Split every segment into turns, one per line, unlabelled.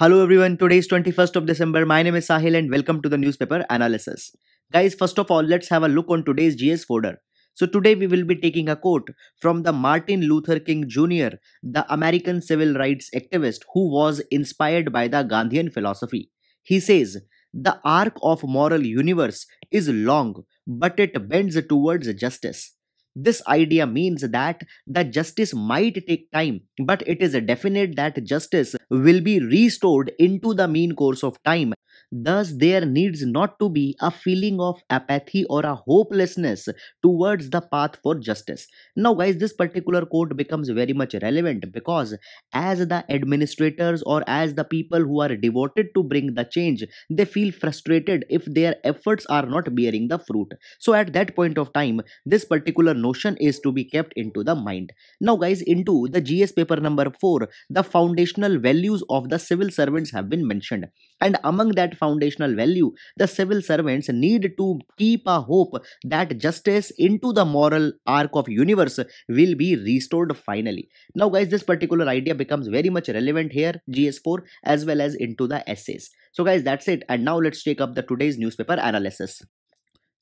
Hello everyone, today is 21st of December. My name is Sahil and welcome to the newspaper analysis. Guys, first of all, let's have a look on today's GS folder. So today we will be taking a quote from the Martin Luther King Jr., the American civil rights activist who was inspired by the Gandhian philosophy. He says, "The arc of moral universe is long, but it bends towards justice. This idea means that the justice might take time, but it is definite that justice will be restored into the mean course of time Thus, there needs not to be a feeling of apathy or a hopelessness towards the path for justice. Now, guys, this particular quote becomes very much relevant because as the administrators or as the people who are devoted to bring the change, they feel frustrated if their efforts are not bearing the fruit. So, at that point of time, this particular notion is to be kept into the mind. Now, guys, into the GS paper number 4, the foundational values of the civil servants have been mentioned. And among that foundational value. The civil servants need to keep a hope that justice into the moral arc of universe will be restored finally. Now guys, this particular idea becomes very much relevant here, GS4, as well as into the essays. So guys, that's it. And now let's take up the today's newspaper analysis.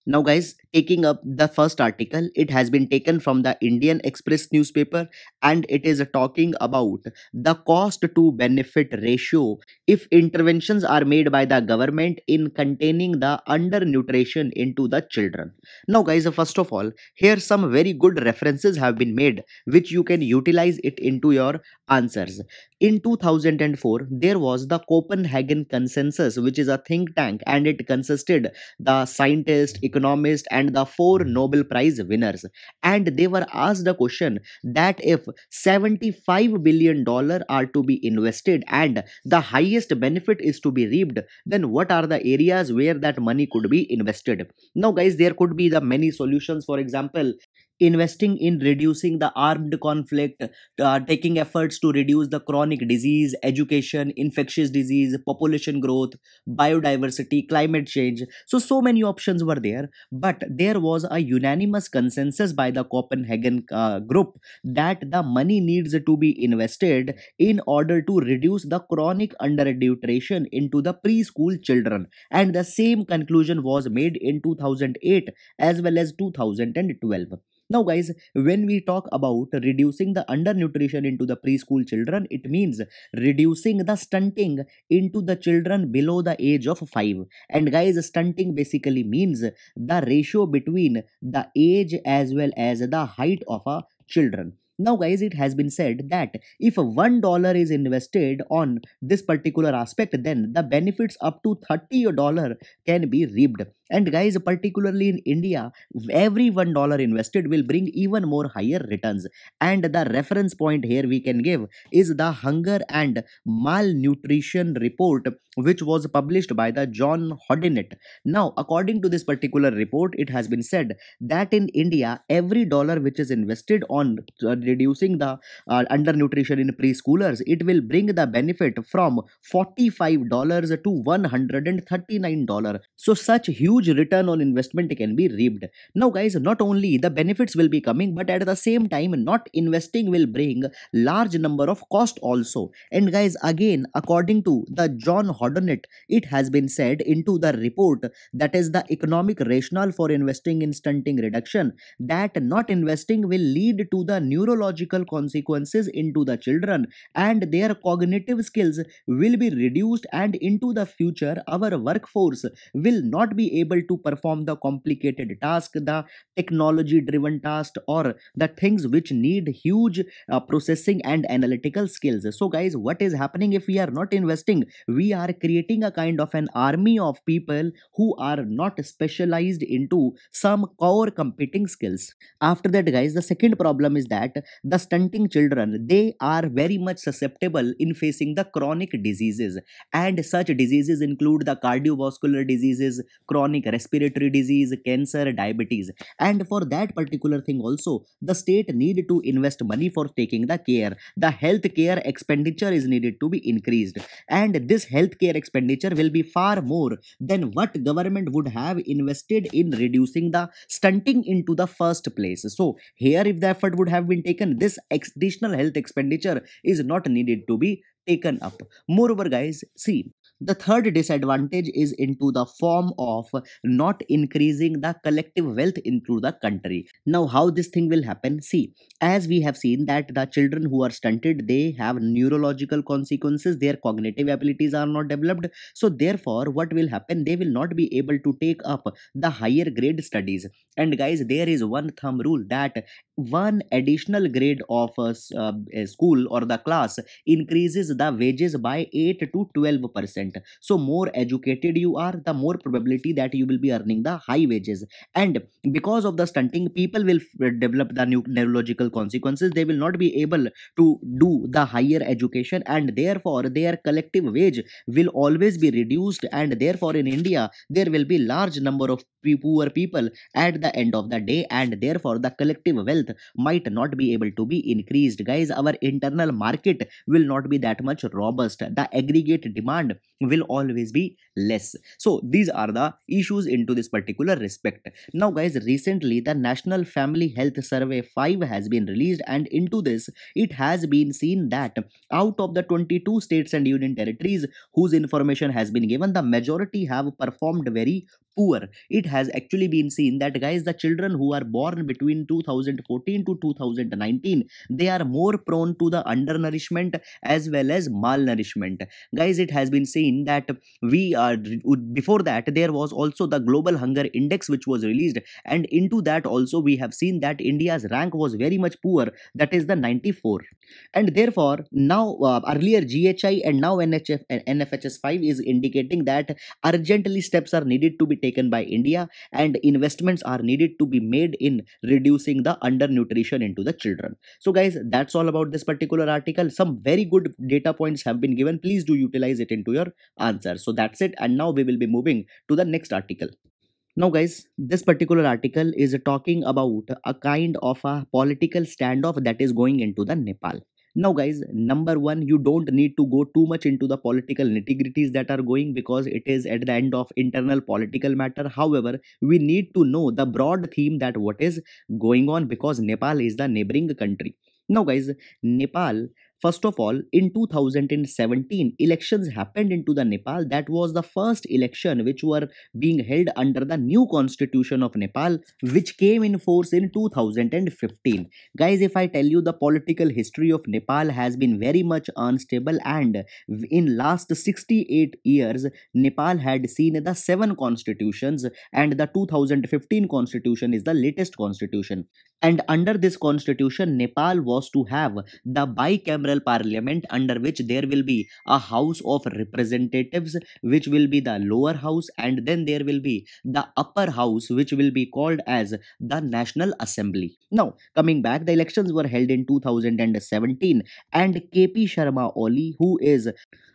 Now, guys, taking up the first article, it has been taken from the Indian Express newspaper and it is talking about the cost to benefit ratio if interventions are made by the government in containing the undernutrition into the children. Now, guys, first of all, here some very good references have been made which you can utilize it into your answers. In 2004, there was the Copenhagen Consensus, which is a think tank, and it consisted the scientist, economist, and the four Nobel Prize winners. And they were asked a question that if 75 billion dollar are to be invested and the highest benefit is to be reaped, then what are the areas where that money could be invested? Now, guys, there could be the many solutions. For example, investing in reducing the armed conflict, uh, taking efforts to reduce the chronic disease, education, infectious disease, population growth, biodiversity, climate change. So, so many options were there, but there was a unanimous consensus by the Copenhagen uh, group that the money needs to be invested in order to reduce the chronic undernutrition into the preschool children. And the same conclusion was made in 2008 as well as 2012. Now, guys, when we talk about reducing the undernutrition into the preschool children, it means reducing the stunting into the children below the age of 5. And, guys, stunting basically means the ratio between the age as well as the height of a children. Now, guys, it has been said that if $1 is invested on this particular aspect, then the benefits up to $30 can be reaped. And guys, particularly in India, every $1 invested will bring even more higher returns. And the reference point here we can give is the Hunger and Malnutrition Report, which was published by the John Hodinett. Now, according to this particular report, it has been said that in India, every dollar which is invested on reducing the uh, undernutrition in preschoolers, it will bring the benefit from $45 to $139. So, such huge huge return on investment can be reaped. Now, guys, not only the benefits will be coming, but at the same time, not investing will bring large number of cost also. And guys, again, according to the John Hodnett, it has been said into the report that is the economic rationale for investing in stunting reduction that not investing will lead to the neurological consequences into the children and their cognitive skills will be reduced and into the future our workforce will not be able able to perform the complicated task, the technology driven task, or the things which need huge uh, processing and analytical skills. So, guys, what is happening if we are not investing? We are creating a kind of an army of people who are not specialized into some core competing skills. After that, guys, the second problem is that the stunting children they are very much susceptible in facing the chronic diseases, and such diseases include the cardiovascular diseases, chronic chronic respiratory disease, cancer, diabetes. And for that particular thing also, the state need to invest money for taking the care. The health care expenditure is needed to be increased. And this health care expenditure will be far more than what government would have invested in reducing the stunting into the first place. So here if the effort would have been taken, this additional health expenditure is not needed to be taken up. Moreover, guys, see, the third disadvantage is into the form of not increasing the collective wealth into the country. Now, how this thing will happen? See, as we have seen that the children who are stunted, they have neurological consequences, their cognitive abilities are not developed. So, therefore, what will happen? They will not be able to take up the higher grade studies. And guys, there is one thumb rule that one additional grade of a, uh, a, school or the class increases the wages by 8 to 12 percent so more educated you are the more probability that you will be earning the high wages and because of the stunting people will uh, develop the new neurological consequences they will not be able to do the higher education and therefore their collective wage will always be reduced and therefore in india there will be large number of poor people at the end of the day and therefore the collective wealth might not be able to be increased guys our internal market will not be that much robust the aggregate demand will always be less so these are the issues into this particular respect now guys recently the national family health survey 5 has been released and into this it has been seen that out of the 22 states and union territories whose information has been given the majority have performed very poor it has actually been seen that guys the children who are born between 2014 to 2019 they are more prone to the undernourishment as well as malnourishment guys it has been seen that we are before that there was also the global hunger index which was released and into that also we have seen that india's rank was very much poor that is the 94 and therefore now uh, earlier ghi and now nhf and nfhs 5 is indicating that urgently steps are needed to be taken by India and investments are needed to be made in reducing the undernutrition into the children. So guys, that's all about this particular article. Some very good data points have been given. Please do utilize it into your answer. So that's it. And now we will be moving to the next article. Now, guys, this particular article is talking about a kind of a political standoff that is going into the Nepal now guys number one you don't need to go too much into the political nitty-gritties that are going because it is at the end of internal political matter however we need to know the broad theme that what is going on because nepal is the neighboring country now guys nepal First of all, in 2017, elections happened into the Nepal. That was the first election which were being held under the new constitution of Nepal, which came in force in 2015. Guys, if I tell you the political history of Nepal has been very much unstable and in last 68 years, Nepal had seen the seven constitutions and the 2015 constitution is the latest constitution. And under this constitution, Nepal was to have the bicameral parliament under which there will be a house of representatives, which will be the lower house, and then there will be the upper house, which will be called as the National Assembly. Now, coming back, the elections were held in 2017, and KP Sharma Oli, who is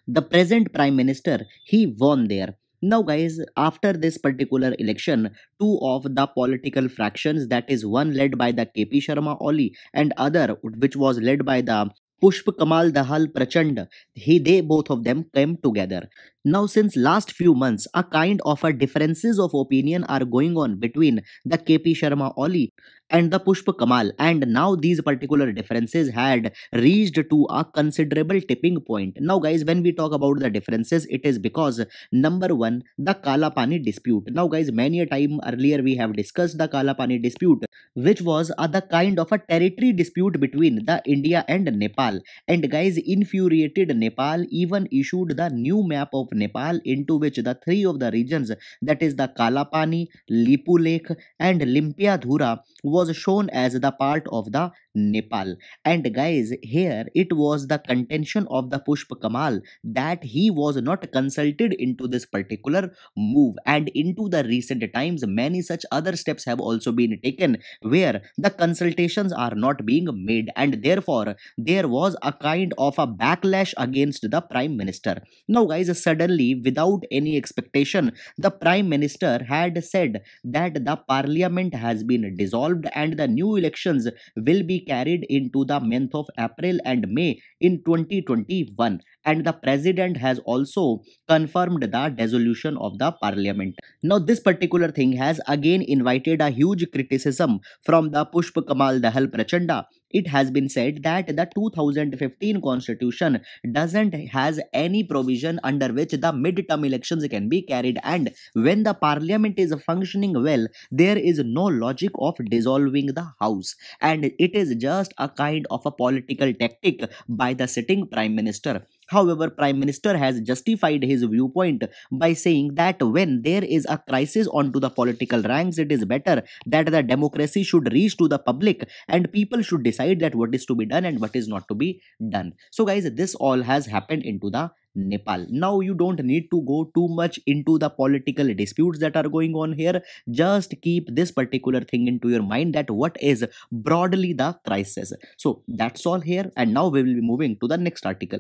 the present prime minister, he won there. Now guys, after this particular election, two of the political fractions that is one led by the KP Sharma Oli and other which was led by the Pushp Kamal Dahal Prachand, he, they both of them came together. Now since last few months, a kind of a differences of opinion are going on between the KP Sharma Oli and the Pushp Kamal and now these particular differences had reached to a considerable tipping point. Now guys when we talk about the differences it is because number 1 the Kalapani dispute. Now guys many a time earlier we have discussed the Kalapani dispute which was the kind of a territory dispute between the India and Nepal and guys infuriated Nepal even issued the new map of Nepal into which the three of the regions that is the Kalapani, Lipu Lake and Limpia Dhura was shown as the part of the Nepal. And guys, here it was the contention of the Pushp Kamal that he was not consulted into this particular move. And into the recent times, many such other steps have also been taken where the consultations are not being made. And therefore, there was a kind of a backlash against the Prime Minister. Now, guys, suddenly, without any expectation, the Prime Minister had said that the Parliament has been dissolved and the new elections will be carried into the month of April and May in 2021 and the president has also confirmed the dissolution of the parliament. Now this particular thing has again invited a huge criticism from the Pushp Kamal Dahal Prachanda it has been said that the 2015 constitution doesn't has any provision under which the midterm elections can be carried and when the parliament is functioning well there is no logic of dissolving the house and it is just a kind of a political tactic by the sitting prime minister However, Prime Minister has justified his viewpoint by saying that when there is a crisis onto the political ranks, it is better that the democracy should reach to the public and people should decide that what is to be done and what is not to be done. So guys, this all has happened into the Nepal. Now you don't need to go too much into the political disputes that are going on here. Just keep this particular thing into your mind that what is broadly the crisis. So that's all here and now we will be moving to the next article.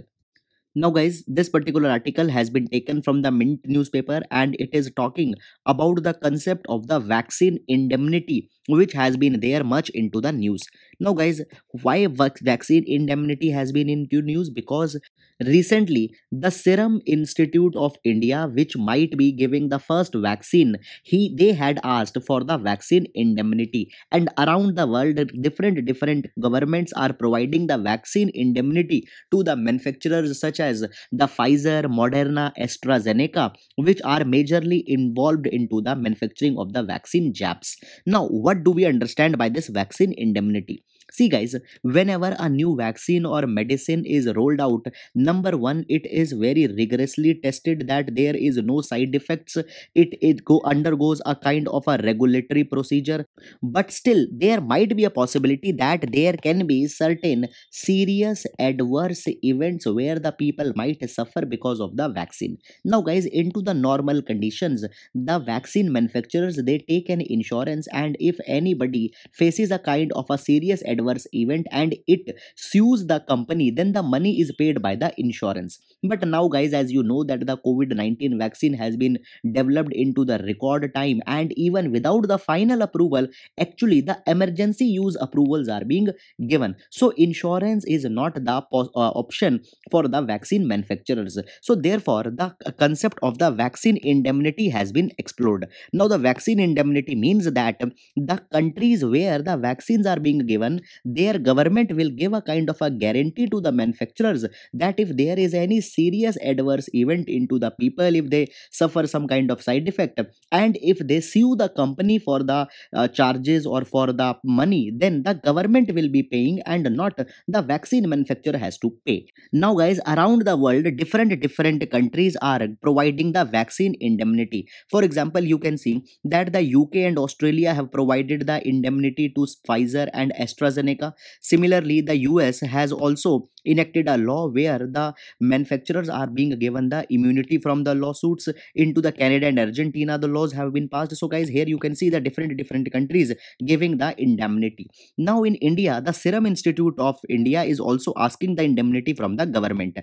Now, guys, this particular article has been taken from the Mint newspaper and it is talking about the concept of the vaccine indemnity, which has been there much into the news. Now, guys, why vaccine indemnity has been into news? Because Recently, the Serum Institute of India, which might be giving the first vaccine, he they had asked for the vaccine indemnity. And around the world, different different governments are providing the vaccine indemnity to the manufacturers such as the Pfizer, Moderna, AstraZeneca, which are majorly involved into the manufacturing of the vaccine jabs. Now, what do we understand by this vaccine indemnity? See, guys, whenever a new vaccine or medicine is rolled out, number one, it is very rigorously tested that there is no side effects. It, it go, undergoes a kind of a regulatory procedure. But still, there might be a possibility that there can be certain serious adverse events where the people might suffer because of the vaccine. Now, guys, into the normal conditions, the vaccine manufacturers they take an insurance, and if anybody faces a kind of a serious adverse adverse event and it sues the company, then the money is paid by the insurance. But now, guys, as you know, that the COVID 19 vaccine has been developed into the record time, and even without the final approval, actually the emergency use approvals are being given. So, insurance is not the uh, option for the vaccine manufacturers. So, therefore, the concept of the vaccine indemnity has been explored. Now, the vaccine indemnity means that the countries where the vaccines are being given, their government will give a kind of a guarantee to the manufacturers that if there is any serious adverse event into the people if they suffer some kind of side effect and if they sue the company for the uh, charges or for the money then the government will be paying and not the vaccine manufacturer has to pay now guys around the world different different countries are providing the vaccine indemnity for example you can see that the uk and australia have provided the indemnity to pfizer and astrazeneca AstraZeneca. Similarly, the US has also enacted a law where the manufacturers are being given the immunity from the lawsuits into the canada and argentina the laws have been passed so guys here you can see the different different countries giving the indemnity now in india the serum institute of india is also asking the indemnity from the government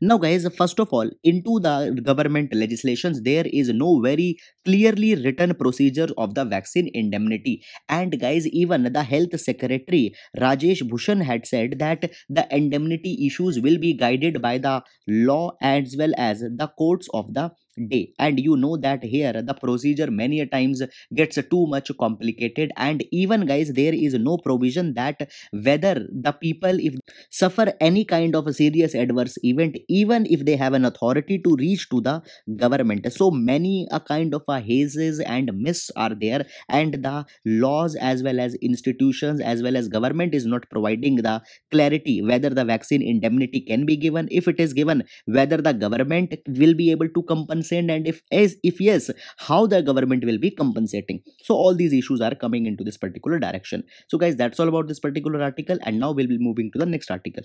now guys first of all into the government legislations there is no very clearly written procedure of the vaccine indemnity and guys even the health secretary rajesh bhushan had said that the indemnity liability issues will be guided by the law as well as the courts of the day and you know that here the procedure many times gets too much complicated and even guys there is no provision that whether the people if suffer any kind of a serious adverse event even if they have an authority to reach to the government so many a kind of a hazes and myths are there and the laws as well as institutions as well as government is not providing the clarity whether the vaccine indemnity can be given if it is given whether the government will be able to compensate concerned and if as if yes how the government will be compensating so all these issues are coming into this particular direction so guys that's all about this particular article and now we'll be moving to the next article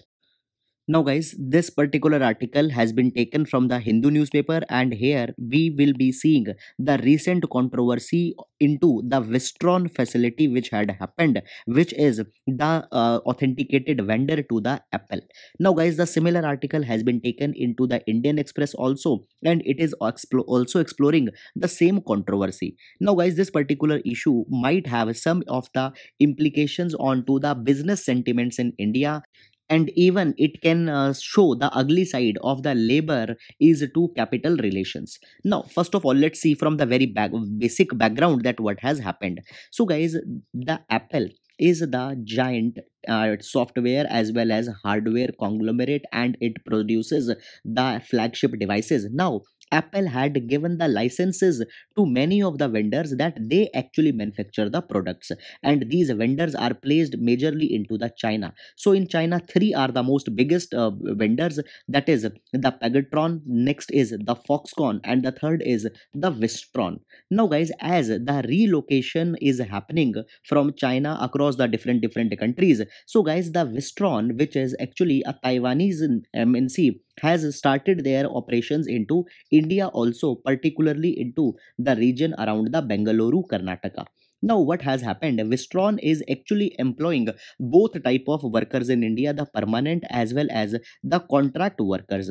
now guys, this particular article has been taken from the Hindu newspaper and here we will be seeing the recent controversy into the Vistron facility which had happened which is the uh, authenticated vendor to the Apple. Now guys, the similar article has been taken into the Indian Express also and it is also exploring the same controversy. Now guys, this particular issue might have some of the implications onto the business sentiments in India and even it can uh, show the ugly side of the labor is to capital relations now first of all let's see from the very back, basic background that what has happened so guys the apple is the giant uh, software as well as hardware conglomerate and it produces the flagship devices now Apple had given the licenses to many of the vendors that they actually manufacture the products. And these vendors are placed majorly into the China. So in China, three are the most biggest uh, vendors. That is the Pegatron, next is the Foxconn, and the third is the Vistron. Now guys, as the relocation is happening from China across the different different countries. So guys, the Vistron, which is actually a Taiwanese MNC, um, has started their operations into India also, particularly into the region around the Bengaluru, Karnataka. Now, what has happened? Vistron is actually employing both type of workers in India, the permanent as well as the contract workers.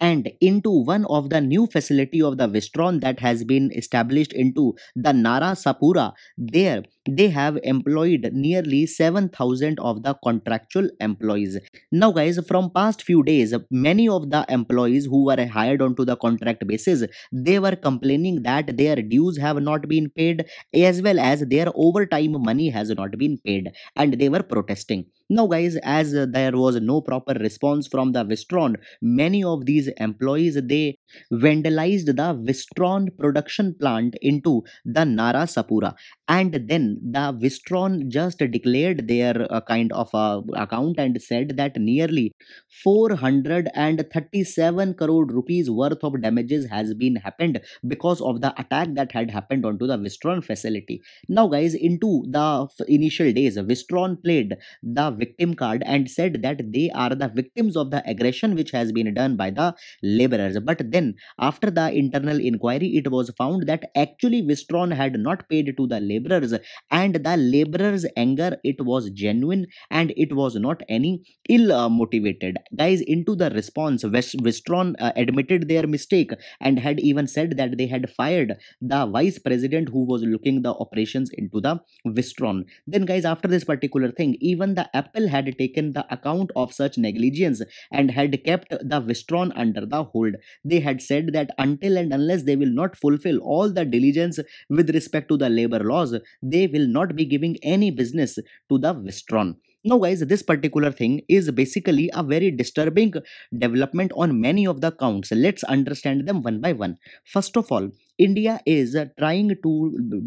And into one of the new facility of the Vistron that has been established into the Nara Sapura, there they have employed nearly 7000 of the contractual employees now guys from past few days many of the employees who were hired onto the contract basis they were complaining that their dues have not been paid as well as their overtime money has not been paid and they were protesting now, guys, as there was no proper response from the Vistron, many of these employees they vandalized the Vistron production plant into the Nara Sapura, and then the Vistron just declared their uh, kind of uh, account and said that nearly 437 crore rupees worth of damages has been happened because of the attack that had happened onto the Vistron facility. Now, guys, into the initial days, Vistron played the victim card and said that they are the victims of the aggression which has been done by the laborers. But then, after the internal inquiry, it was found that actually Vistron had not paid to the laborers, and the laborers' anger it was genuine and it was not any ill motivated. Guys, into the response, Vistron uh, admitted their mistake and had even said that they had fired the vice president who was looking the operations into the Vistron. Then, guys, after this particular thing, even the app Apple had taken the account of such negligence and had kept the Vistron under the hold. They had said that until and unless they will not fulfill all the diligence with respect to the labor laws, they will not be giving any business to the Vistron. Now, guys, this particular thing is basically a very disturbing development on many of the counts. Let's understand them one by one. First of all, India is uh, trying to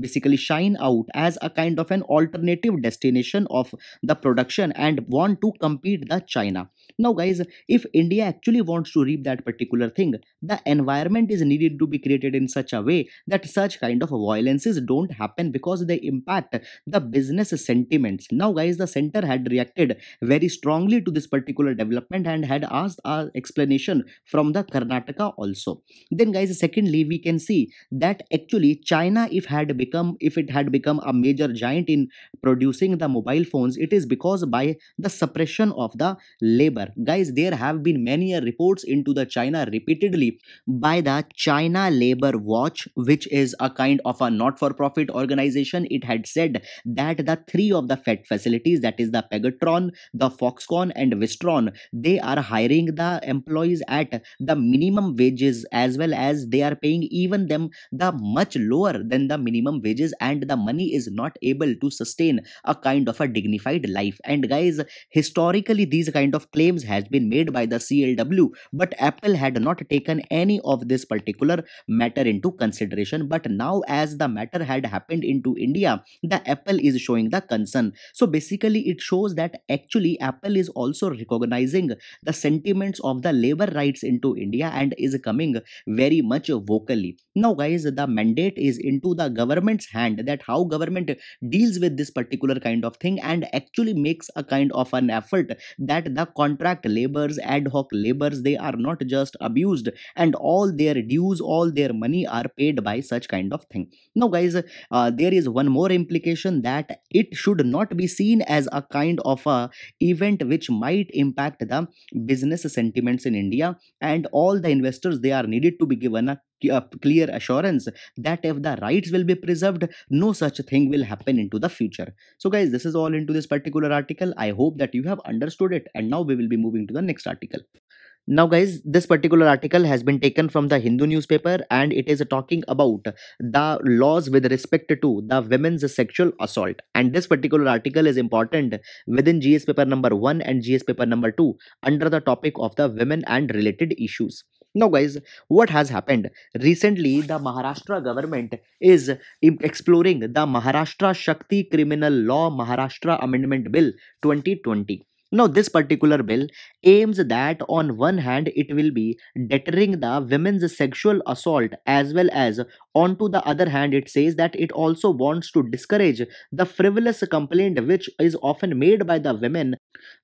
basically shine out as a kind of an alternative destination of the production and want to compete the China. Now, guys, if India actually wants to reap that particular thing, the environment is needed to be created in such a way that such kind of violences don't happen because they impact the business sentiments. Now, guys, the center had reacted very strongly to this particular development and had asked our explanation from the Karnataka also. Then, guys, secondly, we can see that actually China, if had become if it had become a major giant in producing the mobile phones, it is because by the suppression of the labor Guys, there have been many reports into the China repeatedly by the China Labor Watch, which is a kind of a not-for-profit organization. It had said that the three of the Fed facilities, that is the Pegatron, the Foxconn and Vistron, they are hiring the employees at the minimum wages as well as they are paying even them the much lower than the minimum wages and the money is not able to sustain a kind of a dignified life. And guys, historically these kind of claims claims has been made by the CLW but Apple had not taken any of this particular matter into consideration but now as the matter had happened into India the Apple is showing the concern so basically it shows that actually Apple is also recognizing the sentiments of the labor rights into India and is coming very much vocally now guys the mandate is into the government's hand that how government deals with this particular kind of thing and actually makes a kind of an effort that the con contract labors, ad hoc laborers they are not just abused and all their dues, all their money are paid by such kind of thing. Now, guys, uh, there is one more implication that it should not be seen as a kind of a event which might impact the business sentiments in India and all the investors they are needed to be given a a uh, clear assurance that if the rights will be preserved no such thing will happen into the future so guys this is all into this particular article i hope that you have understood it and now we will be moving to the next article now guys this particular article has been taken from the hindu newspaper and it is talking about the laws with respect to the women's sexual assault and this particular article is important within gs paper number 1 and gs paper number 2 under the topic of the women and related issues now guys, what has happened? Recently, the Maharashtra government is exploring the Maharashtra Shakti Criminal Law Maharashtra Amendment Bill 2020. Now, this particular bill aims that on one hand it will be deterring the women's sexual assault as well as on to the other hand it says that it also wants to discourage the frivolous complaint which is often made by the women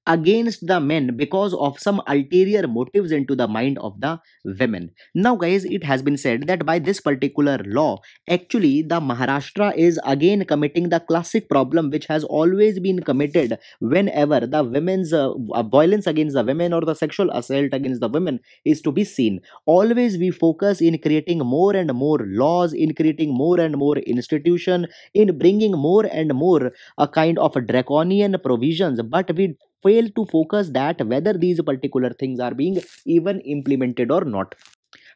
against the men because of some ulterior motives into the mind of the women now guys it has been said that by this particular law actually the maharashtra is again committing the classic problem which has always been committed whenever the women women's uh, violence against the women or the sexual assault against the women is to be seen always we focus in creating more and more laws in creating more and more institution in bringing more and more a kind of draconian provisions but we fail to focus that whether these particular things are being even implemented or not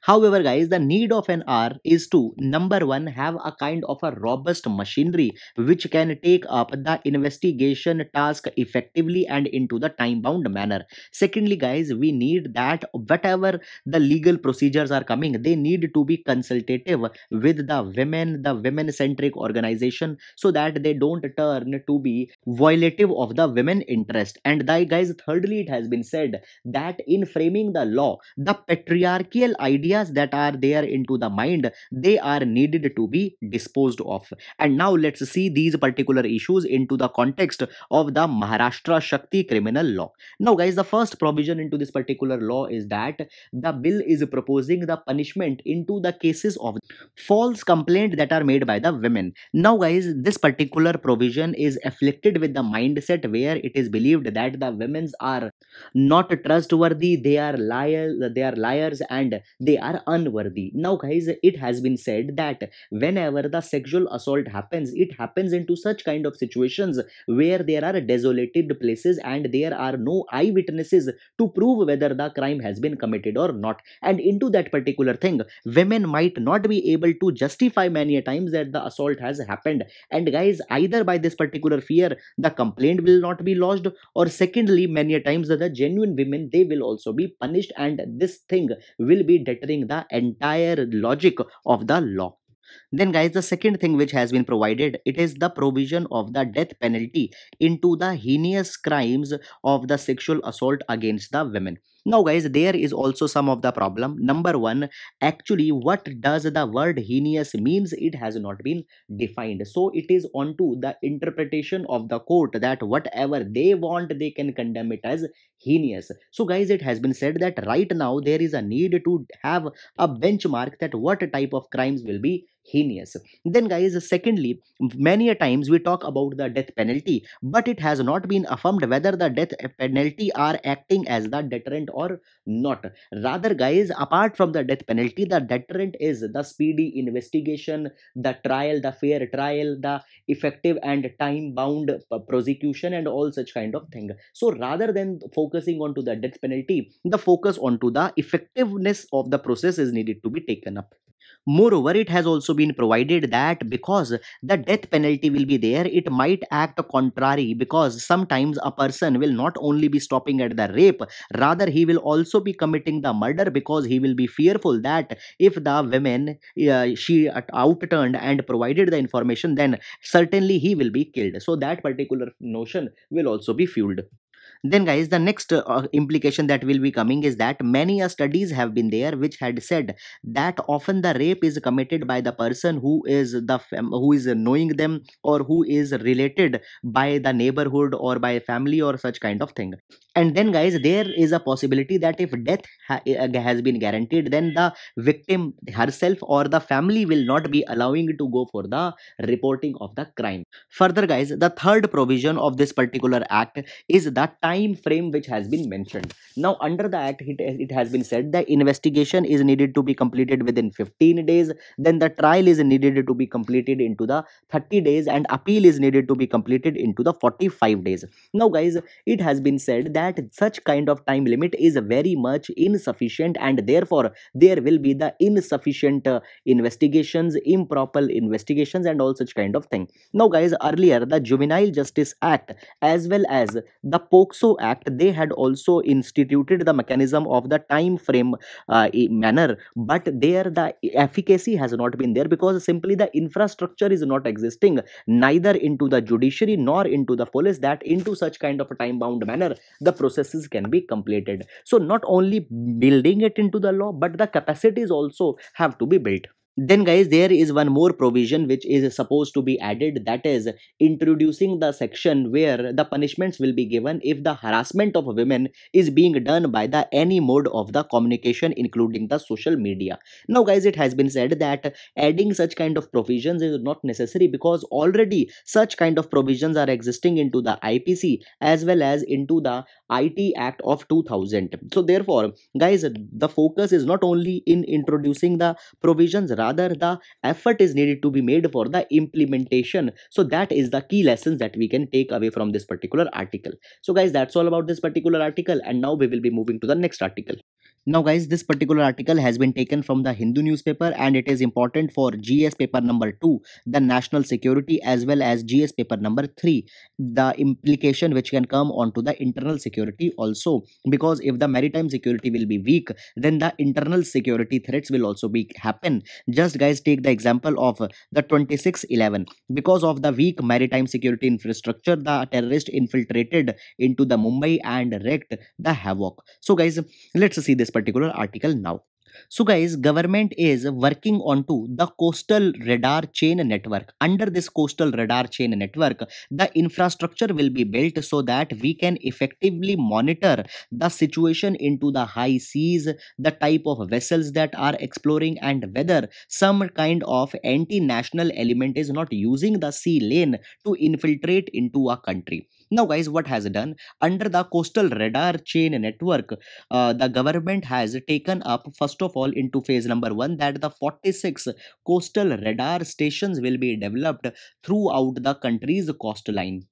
However, guys, the need of an R is to number one, have a kind of a robust machinery which can take up the investigation task effectively and into the time bound manner. Secondly, guys, we need that whatever the legal procedures are coming, they need to be consultative with the women, the women centric organization so that they don't turn to be violative of the women interest. And the guys, thirdly, it has been said that in framing the law, the patriarchal idea ideas that are there into the mind they are needed to be disposed of and now let's see these particular issues into the context of the maharashtra shakti criminal law now guys the first provision into this particular law is that the bill is proposing the punishment into the cases of false complaint that are made by the women now guys this particular provision is afflicted with the mindset where it is believed that the women's are not trustworthy they are liars they are liars and they are unworthy. Now, guys, it has been said that whenever the sexual assault happens, it happens into such kind of situations where there are desolated places and there are no eyewitnesses to prove whether the crime has been committed or not. And into that particular thing, women might not be able to justify many times that the assault has happened. And guys, either by this particular fear, the complaint will not be lodged, or secondly, many times the genuine women they will also be punished, and this thing will be determined the entire logic of the law then guys the second thing which has been provided it is the provision of the death penalty into the heinous crimes of the sexual assault against the women now guys there is also some of the problem number one actually what does the word heinous means it has not been defined so it is onto the interpretation of the court that whatever they want they can condemn it as heinous so guys it has been said that right now there is a need to have a benchmark that what type of crimes will be heinous then guys secondly many a times we talk about the death penalty but it has not been affirmed whether the death penalty are acting as the deterrent or not rather guys apart from the death penalty the deterrent is the speedy investigation the trial the fair trial the effective and time bound prosecution and all such kind of thing so rather than focusing on to the death penalty the focus on to the effectiveness of the process is needed to be taken up Moreover, it has also been provided that because the death penalty will be there, it might act contrary because sometimes a person will not only be stopping at the rape, rather he will also be committing the murder because he will be fearful that if the women uh, she outturned and provided the information, then certainly he will be killed. So that particular notion will also be fueled then guys the next uh, implication that will be coming is that many uh, studies have been there which had said that often the rape is committed by the person who is the um, who is knowing them or who is related by the neighborhood or by family or such kind of thing and then guys there is a possibility that if death ha eh, uh, has been guaranteed then the victim herself or the family will not be allowing to go for the reporting of the crime further guys the third provision of this particular act is that time time frame which has been mentioned. Now, under the Act, it, it has been said the investigation is needed to be completed within 15 days, then the trial is needed to be completed into the 30 days, and appeal is needed to be completed into the 45 days. Now, guys, it has been said that such kind of time limit is very much insufficient, and therefore, there will be the insufficient uh, investigations, improper investigations, and all such kind of thing. Now, guys, earlier the Juvenile Justice Act as well as the POCSO Act, they had also instituted the mechanism of the time frame uh, manner, but there the efficacy has not been there because simply the infrastructure is not existing, neither into the judiciary nor into the police, that into such kind of a time bound manner the processes can be completed. So, not only building it into the law, but the capacities also have to be built then guys there is one more provision which is supposed to be added that is introducing the section where the punishments will be given if the harassment of women is being done by the any mode of the communication including the social media now guys it has been said that adding such kind of provisions is not necessary because already such kind of provisions are existing into the ipc as well as into the IT Act of 2000. So therefore, guys, the focus is not only in introducing the provisions, rather the effort is needed to be made for the implementation. So that is the key lessons that we can take away from this particular article. So guys, that's all about this particular article and now we will be moving to the next article. Now guys, this particular article has been taken from the Hindu newspaper and it is important for GS paper number 2, the national security as well as GS paper number 3, the implication which can come onto the internal security also. Because if the maritime security will be weak, then the internal security threats will also be happen. Just guys take the example of the 2611. Because of the weak maritime security infrastructure, the terrorist infiltrated into the Mumbai and wreaked the havoc. So guys, let's see this particular article now. So guys, government is working onto the coastal radar chain network. Under this coastal radar chain network, the infrastructure will be built so that we can effectively monitor the situation into the high seas, the type of vessels that are exploring and whether some kind of anti-national element is not using the sea lane to infiltrate into a country. Now, guys, what has done under the coastal radar chain network? Uh, the government has taken up first of all into phase number one that the 46 coastal radar stations will be developed throughout the country's coastline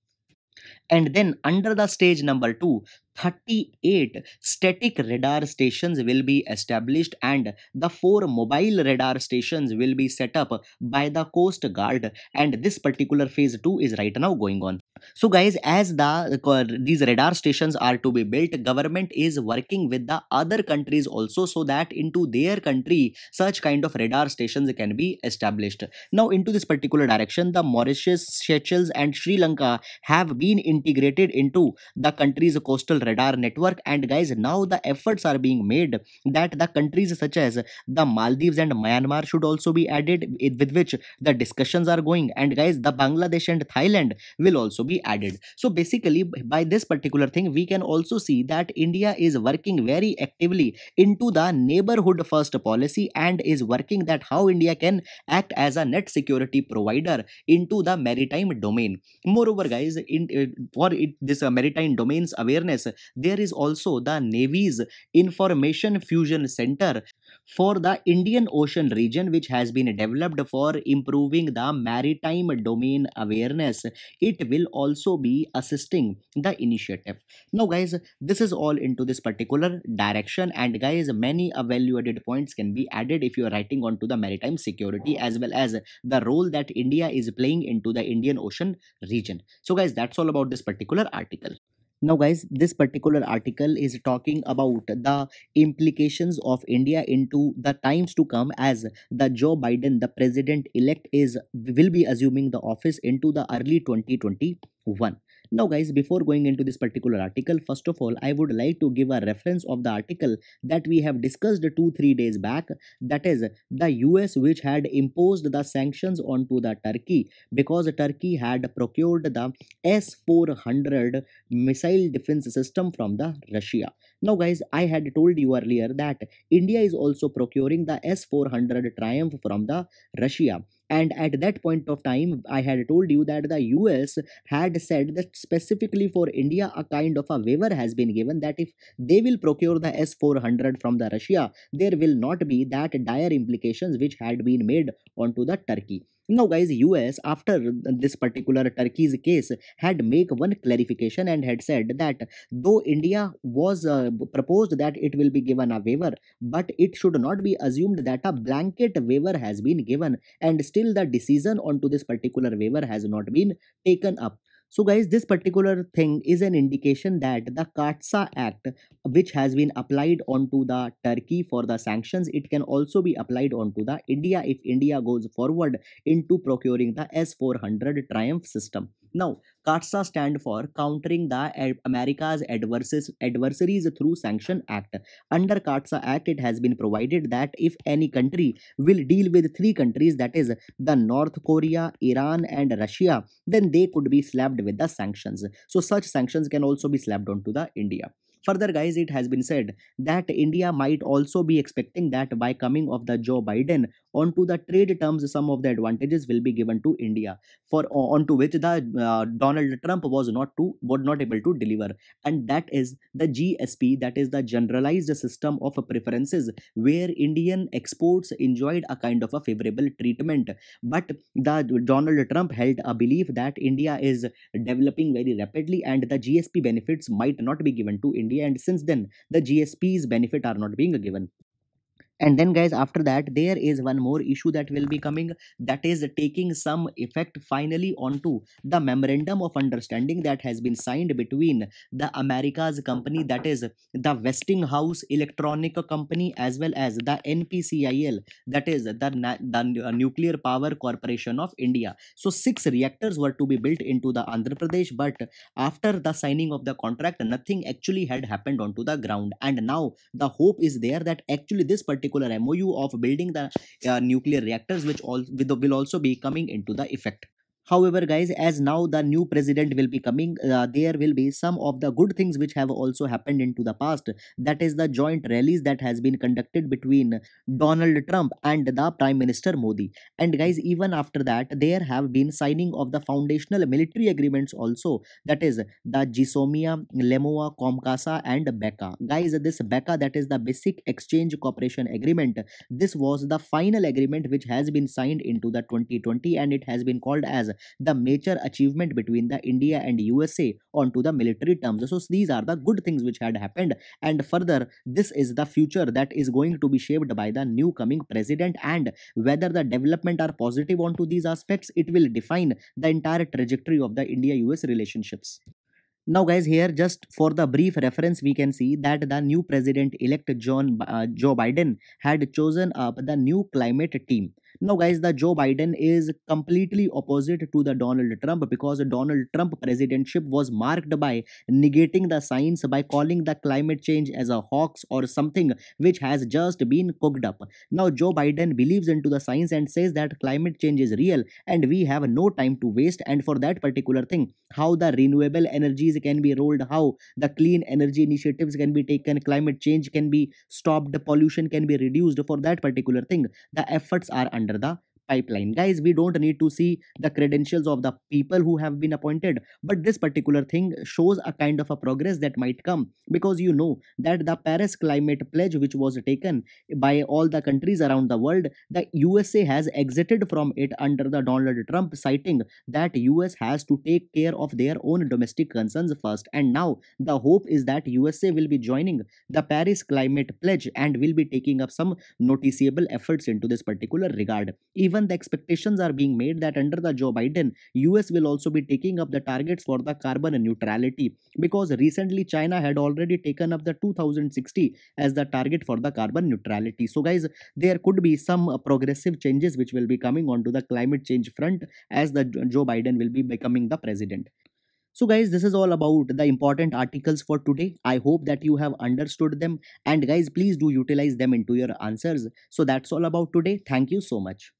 and then under the stage number 2 38 static radar stations will be established and the four mobile radar stations will be set up by the coast guard and this particular phase 2 is right now going on so guys as the uh, these radar stations are to be built government is working with the other countries also so that into their country such kind of radar stations can be established now into this particular direction the mauritius seychelles and sri lanka have been integrated into the country's coastal radar network and guys now the efforts are being made that the countries such as the Maldives and Myanmar should also be added with which the discussions are going and guys the Bangladesh and Thailand will also be added so basically by this particular thing we can also see that India is working very actively into the neighborhood first policy and is working that how India can act as a net security provider into the maritime domain moreover guys in, for it, this uh, maritime domains awareness there is also the Navy's Information Fusion Center for the Indian Ocean region which has been developed for improving the maritime domain awareness. It will also be assisting the initiative. Now guys, this is all into this particular direction and guys, many evaluated points can be added if you are writing onto the maritime security as well as the role that India is playing into the Indian Ocean region. So guys, that's all about this particular article now guys this particular article is talking about the implications of india into the times to come as the joe biden the president elect is will be assuming the office into the early 2021 now guys, before going into this particular article, first of all, I would like to give a reference of the article that we have discussed 2-3 days back. That is the US which had imposed the sanctions onto the Turkey because Turkey had procured the S-400 missile defense system from the Russia. Now guys, I had told you earlier that India is also procuring the S-400 Triumph from the Russia and at that point of time i had told you that the us had said that specifically for india a kind of a waiver has been given that if they will procure the s400 from the russia there will not be that dire implications which had been made onto the turkey now, guys, US after this particular Turkey's case had make one clarification and had said that though India was uh, proposed that it will be given a waiver, but it should not be assumed that a blanket waiver has been given, and still the decision onto this particular waiver has not been taken up. So guys, this particular thing is an indication that the Katsa Act, which has been applied onto the Turkey for the sanctions, it can also be applied onto the India if India goes forward into procuring the S-400 Triumph system. Now, CATSA stand for Countering the America's Adverses, Adversaries Through Sanction Act. Under CATSA Act, it has been provided that if any country will deal with three countries, that is the North Korea, Iran and Russia, then they could be slapped with the sanctions. So such sanctions can also be slapped onto the India. Further, guys, it has been said that India might also be expecting that by coming of the Joe Biden onto the trade terms, some of the advantages will be given to India, for onto which the uh, Donald Trump was not to was not able to deliver, and that is the GSP, that is the generalized system of preferences, where Indian exports enjoyed a kind of a favorable treatment, but the Donald Trump held a belief that India is developing very rapidly, and the GSP benefits might not be given to India India, and since then, the GSP's benefit are not being given and then guys after that there is one more issue that will be coming that is taking some effect finally onto the memorandum of understanding that has been signed between the america's company that is the westinghouse electronic company as well as the npcil that is the, the uh, nuclear power corporation of india so six reactors were to be built into the andhra pradesh but after the signing of the contract nothing actually had happened onto the ground and now the hope is there that actually this particular particular MOU of building the uh, nuclear reactors, which all will also be coming into the effect however guys as now the new president will be coming uh, there will be some of the good things which have also happened into the past that is the joint rallies that has been conducted between donald trump and the prime minister modi and guys even after that there have been signing of the foundational military agreements also that is the Gisomia, lemoa comcasa and beca guys this beca that is the basic exchange cooperation agreement this was the final agreement which has been signed into the 2020 and it has been called as the major achievement between the India and USA onto the military terms. So these are the good things which had happened and further this is the future that is going to be shaped by the new coming president and whether the development are positive onto these aspects it will define the entire trajectory of the India-US relationships. Now, guys, here just for the brief reference, we can see that the new president elect John uh, Joe Biden had chosen up the new climate team now, guys, the Joe Biden is completely opposite to the Donald Trump because Donald Trump presidency was marked by negating the science by calling the climate change as a hoax or something which has just been cooked up. Now, Joe Biden believes into the science and says that climate change is real and we have no time to waste. And for that particular thing, how the renewable energies can be rolled, how the clean energy initiatives can be taken, climate change can be stopped, pollution can be reduced. For that particular thing, the efforts are under அப்படின்றது தான் pipeline guys we don't need to see the credentials of the people who have been appointed but this particular thing shows a kind of a progress that might come because you know that the paris climate pledge which was taken by all the countries around the world the usa has exited from it under the donald trump citing that us has to take care of their own domestic concerns first and now the hope is that usa will be joining the paris climate pledge and will be taking up some noticeable efforts into this particular regard even even the expectations are being made that under the Joe Biden, US will also be taking up the targets for the carbon neutrality because recently China had already taken up the 2060 as the target for the carbon neutrality. So guys, there could be some uh, progressive changes which will be coming onto the climate change front as the Joe Biden will be becoming the president. So guys, this is all about the important articles for today. I hope that you have understood them and guys, please do utilize them into your answers. So that's all about today. Thank you so much.